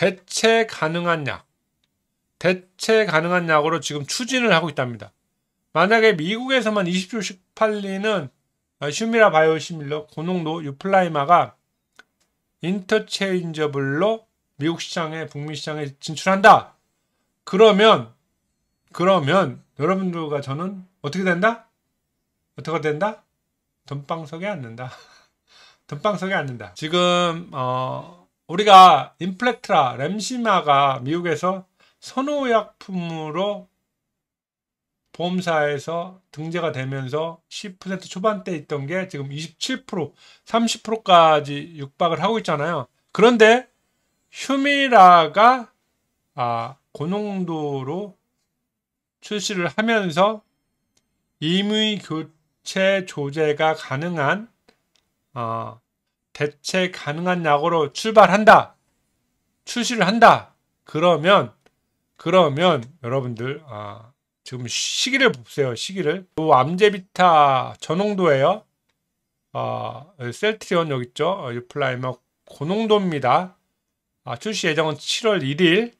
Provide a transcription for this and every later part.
대체 가능한 약, 대체 가능한 약으로 지금 추진을 하고 있답니다. 만약에 미국에서만 20조씩 팔리는 슈미라 바이오시밀러 고농도 유플라이마가 인터체인저블로 미국 시장에 북미 시장에 진출한다. 그러면 그러면 여러분들과 저는 어떻게 된다? 어떻게 된다? 덤빵석에 앉는다. 덤빵석에 앉는다. 지금 어 우리가 인플렉트라 램시마가 미국에서 선호의약품으로 보험사에서 등재가 되면서 10% 초반대 있던 게 지금 27% 30%까지 육박을 하고 있잖아요. 그런데 휴미라가 아, 고농도로 출시를 하면서 임의 교체 조제가 가능한 어, 대체 가능한 약으로 출발한다. 출시를 한다. 그러면 그러면 여러분들 아, 지금 시기를 보세요. 시기를. 요 암제비타 전홍도예요. 어, 아, 셀트리온 여기 있죠. 유플라이머 어, 고농도입니다. 그 아, 출시 예정은 7월 1일.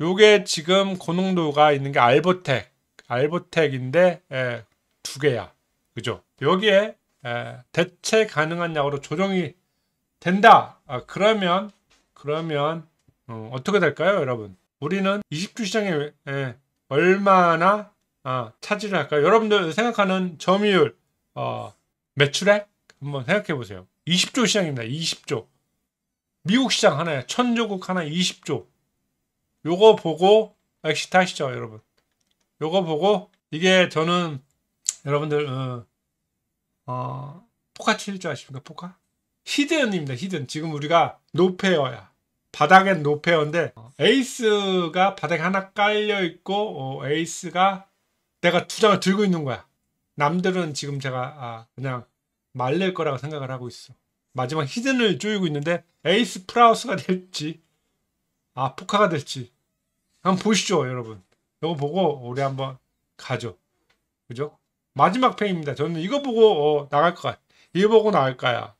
요게 지금 고농도가 그 있는 게 알보텍. 알보텍인데 예, 두 개야. 그죠? 여기에 예, 대체 가능한 약으로 조정이 된다. 아, 그러면 그러면 어, 떻게 될까요, 여러분? 우리는 20주 시장에 에, 예, 얼마나 아, 차지를 할까요? 여러분들 생각하는 점유율 어, 매출액 한번 생각해 보세요. 20조 시장입니다. 20조. 미국 시장 하나에 천조국 하나 20조. 요거 보고 엑시트 아, 하시죠, 여러분. 요거 보고 이게 저는 여러분들 어, 어, 포카 칠줄 아십니까? 포카? 히든입니다. 히든. 지금 우리가 노페어야. 바닥엔 노페어인데 어, 에이스가 바닥에 하나 깔려 있고 어, 에이스가 내가 두 장을 들고 있는 거야. 남들은 지금 제가 아, 그냥 말릴 거라고 생각을 하고 있어. 마지막 히든을 조이고 있는데 에이스 프라우스가 될지 아 포카가 될지 한번 보시죠 여러분. 이거 보고 우리 한번 가죠. 그죠? 마지막 편입니다 저는 이거 보고 어, 나갈 것 같아. 이거 보고 나갈 거야.